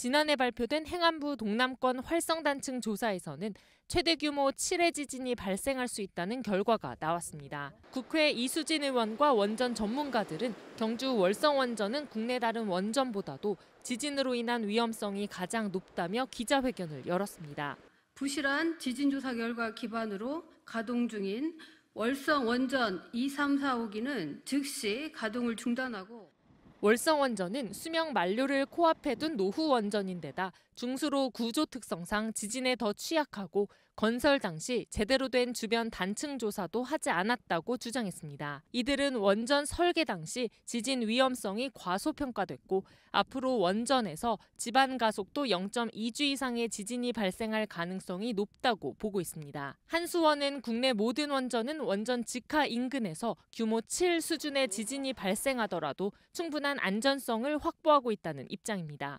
지난해 발표된 행안부 동남권 활성단층 조사에서는 최대 규모 7의 지진이 발생할 수 있다는 결과가 나왔습니다. 국회 이수진 의원과 원전 전문가들은 경주 월성 원전은 국내 다른 원전보다도 지진으로 인한 위험성이 가장 높다며 기자회견을 열었습니다. 부실한 지진 조사 결과 기반으로 가동 중인 월성 원전 2345기는 즉시 가동을 중단하고 월성원전은 수명 만료를 코앞에 둔 노후원전인데다 중수로 구조 특성상 지진에 더 취약하고 건설 당시 제대로 된 주변 단층 조사도 하지 않았다고 주장했습니다. 이들은 원전 설계 당시 지진 위험성이 과소평가됐고 앞으로 원전에서 지반 가속도 0.2주 이상의 지진이 발생할 가능성이 높다고 보고 있습니다. 한수원은 국내 모든 원전은 원전 직하 인근에서 규모 7 수준의 지진이 발생하더라도 충분한 안전성을 확보하고 있다는 입장입니다.